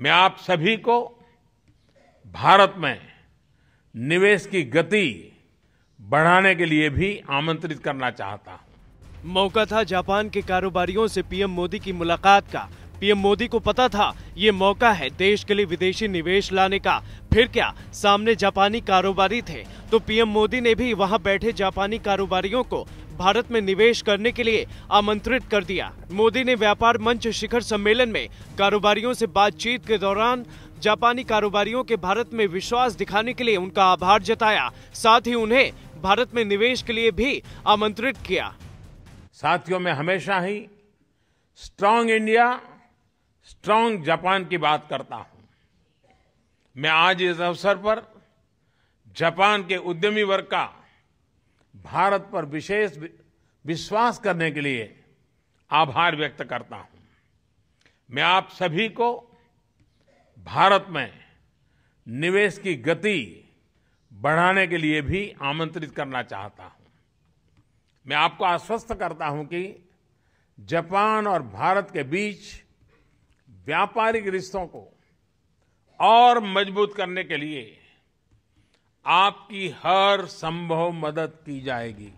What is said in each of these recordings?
मैं आप सभी को भारत में निवेश की गति बढ़ाने के लिए भी आमंत्रित करना चाहता हूं। मौका था जापान के कारोबारियों से पीएम मोदी की मुलाकात का पीएम मोदी को पता था ये मौका है देश के लिए विदेशी निवेश लाने का फिर क्या सामने जापानी कारोबारी थे तो पीएम मोदी ने भी वहां बैठे जापानी कारोबारियों को भारत में निवेश करने के लिए आमंत्रित कर दिया मोदी ने व्यापार मंच शिखर सम्मेलन में कारोबारियों से बातचीत के दौरान जापानी कारोबारियों के भारत में विश्वास दिखाने के लिए उनका आभार जताया साथ ही उन्हें भारत में निवेश के लिए भी आमंत्रित किया साथियों में हमेशा ही स्ट्रांग इंडिया स्ट्रांग जापान की बात करता हूं मैं आज इस अवसर पर जापान के उद्यमी वर्ग का भारत पर विशेष विश्वास करने के लिए आभार व्यक्त करता हूं मैं आप सभी को भारत में निवेश की गति बढ़ाने के लिए भी आमंत्रित करना चाहता हूं मैं आपको आश्वस्त करता हूं कि जापान और भारत के बीच व्यापारिक रिश्तों को और मजबूत करने के लिए आपकी हर संभव मदद की जाएगी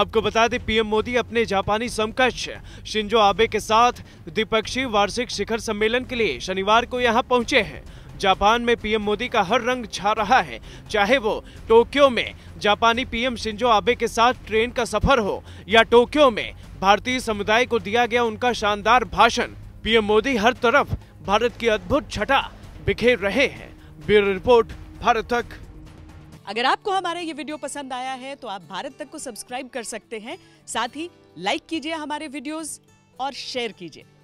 आपको बता दें पीएम मोदी अपने जापानी समकक्ष शिंजो आबे के साथ द्विपक्षीय वार्षिक शिखर सम्मेलन के लिए शनिवार को यहां पहुंचे हैं जापान में पीएम मोदी का हर रंग छा रहा है चाहे वो टोक्यो में जापानी पीएम शिंजो आबे के साथ ट्रेन का सफर हो या टोक्यो में भारतीय समुदाय को दिया गया उनका शानदार भाषण पीएम मोदी हर तरफ भारत की अद्भुत छटा बिखेर रहे हैं ब्यूरो रिपोर्ट भारत तक अगर आपको हमारा ये वीडियो पसंद आया है तो आप भारत तक को सब्सक्राइब कर सकते हैं साथ ही लाइक कीजिए हमारे वीडियोस और शेयर कीजिए